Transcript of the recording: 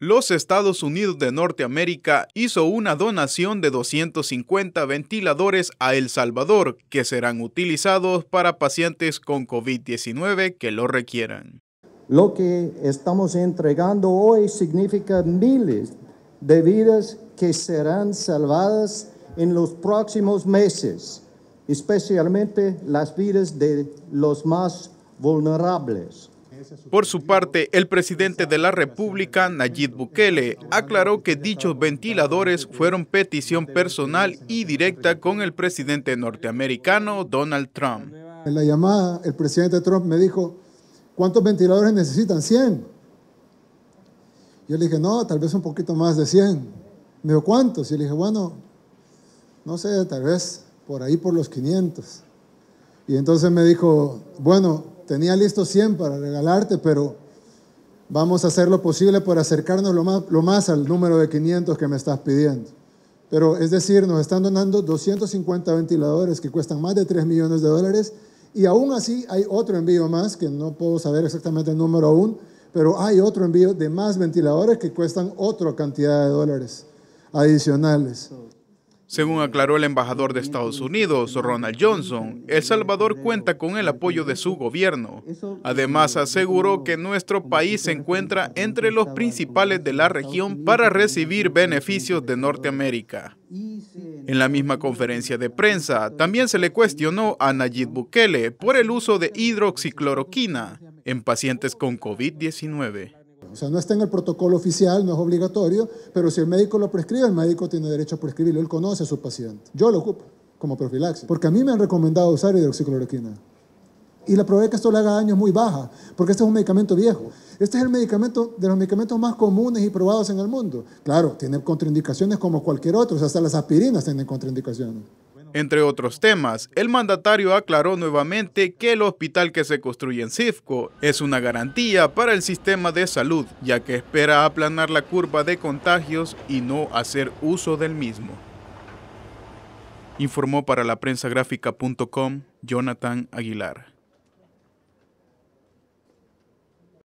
Los Estados Unidos de Norteamérica hizo una donación de 250 ventiladores a El Salvador que serán utilizados para pacientes con COVID-19 que lo requieran. Lo que estamos entregando hoy significa miles de vidas que serán salvadas en los próximos meses, especialmente las vidas de los más vulnerables. Por su parte, el presidente de la República, Nayib Bukele, aclaró que dichos ventiladores fueron petición personal y directa con el presidente norteamericano Donald Trump. En la llamada, el presidente Trump me dijo, ¿cuántos ventiladores necesitan? 100. Yo le dije, no, tal vez un poquito más de 100. Me dijo, ¿cuántos? Y le dije, bueno, no sé, tal vez por ahí por los 500. Y entonces me dijo, bueno, Tenía listo 100 para regalarte, pero vamos a hacer lo posible por acercarnos lo más, lo más al número de 500 que me estás pidiendo. Pero es decir, nos están donando 250 ventiladores que cuestan más de 3 millones de dólares y aún así hay otro envío más, que no puedo saber exactamente el número aún, pero hay otro envío de más ventiladores que cuestan otra cantidad de dólares adicionales. Según aclaró el embajador de Estados Unidos, Ronald Johnson, El Salvador cuenta con el apoyo de su gobierno. Además, aseguró que nuestro país se encuentra entre los principales de la región para recibir beneficios de Norteamérica. En la misma conferencia de prensa, también se le cuestionó a Nayib Bukele por el uso de hidroxicloroquina en pacientes con COVID-19. O sea, no está en el protocolo oficial, no es obligatorio, pero si el médico lo prescribe, el médico tiene derecho a prescribirlo, él conoce a su paciente. Yo lo ocupo como profilaxis, porque a mí me han recomendado usar hidroxicloroquina. Y la probabilidad que esto le haga daño es muy baja, porque este es un medicamento viejo. Este es el medicamento de los medicamentos más comunes y probados en el mundo. Claro, tiene contraindicaciones como cualquier otro, o sea, hasta las aspirinas tienen contraindicaciones. Entre otros temas, el mandatario aclaró nuevamente que el hospital que se construye en Cifco es una garantía para el sistema de salud, ya que espera aplanar la curva de contagios y no hacer uso del mismo. Informó para la prensa Jonathan Aguilar.